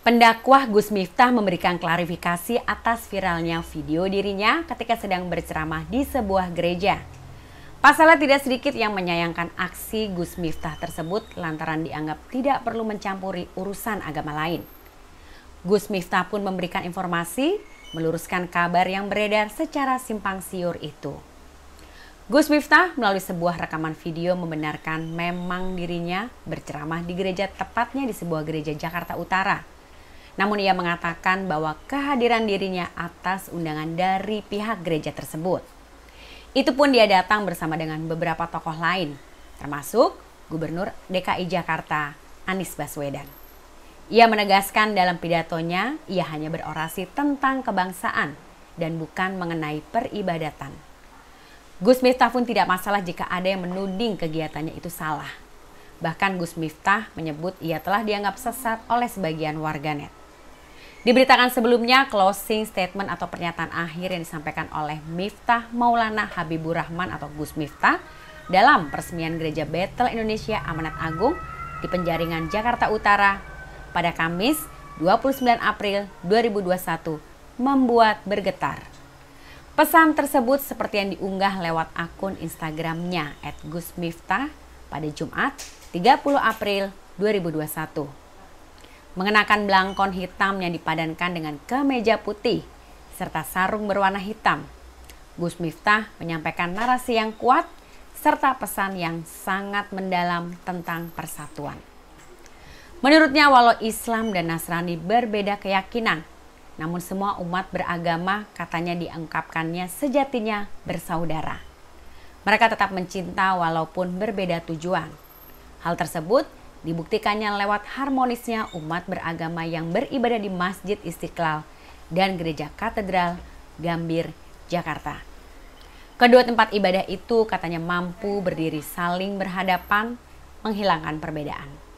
Pendakwah Gus Miftah memberikan klarifikasi atas viralnya video dirinya ketika sedang berceramah di sebuah gereja. Pasalnya tidak sedikit yang menyayangkan aksi Gus Miftah tersebut lantaran dianggap tidak perlu mencampuri urusan agama lain. Gus Miftah pun memberikan informasi meluruskan kabar yang beredar secara simpang siur itu. Gus Miftah melalui sebuah rekaman video membenarkan memang dirinya berceramah di gereja tepatnya di sebuah gereja Jakarta Utara namun ia mengatakan bahwa kehadiran dirinya atas undangan dari pihak gereja tersebut. Itu pun dia datang bersama dengan beberapa tokoh lain, termasuk Gubernur DKI Jakarta Anies Baswedan. Ia menegaskan dalam pidatonya, ia hanya berorasi tentang kebangsaan dan bukan mengenai peribadatan. Gus Miftah pun tidak masalah jika ada yang menuding kegiatannya itu salah Bahkan Gus Miftah menyebut ia telah dianggap sesat oleh sebagian warganet. Diberitakan sebelumnya, closing statement atau pernyataan akhir yang disampaikan oleh Miftah Maulana Habibur Rahman atau Gus Miftah dalam peresmian Gereja Betel Indonesia Amanat Agung di Penjaringan Jakarta Utara pada Kamis 29 April 2021 membuat bergetar. Pesan tersebut seperti yang diunggah lewat akun Instagramnya @gusmiftah pada Jumat 30 April 2021. Mengenakan belangkon hitam yang dipadankan dengan kemeja putih serta sarung berwarna hitam. Gus Miftah menyampaikan narasi yang kuat serta pesan yang sangat mendalam tentang persatuan. Menurutnya walau Islam dan Nasrani berbeda keyakinan, namun semua umat beragama katanya diungkapkannya sejatinya bersaudara. Mereka tetap mencinta walaupun berbeda tujuan. Hal tersebut dibuktikannya lewat harmonisnya umat beragama yang beribadah di Masjid Istiqlal dan Gereja Katedral Gambir, Jakarta. Kedua tempat ibadah itu katanya mampu berdiri saling berhadapan, menghilangkan perbedaan.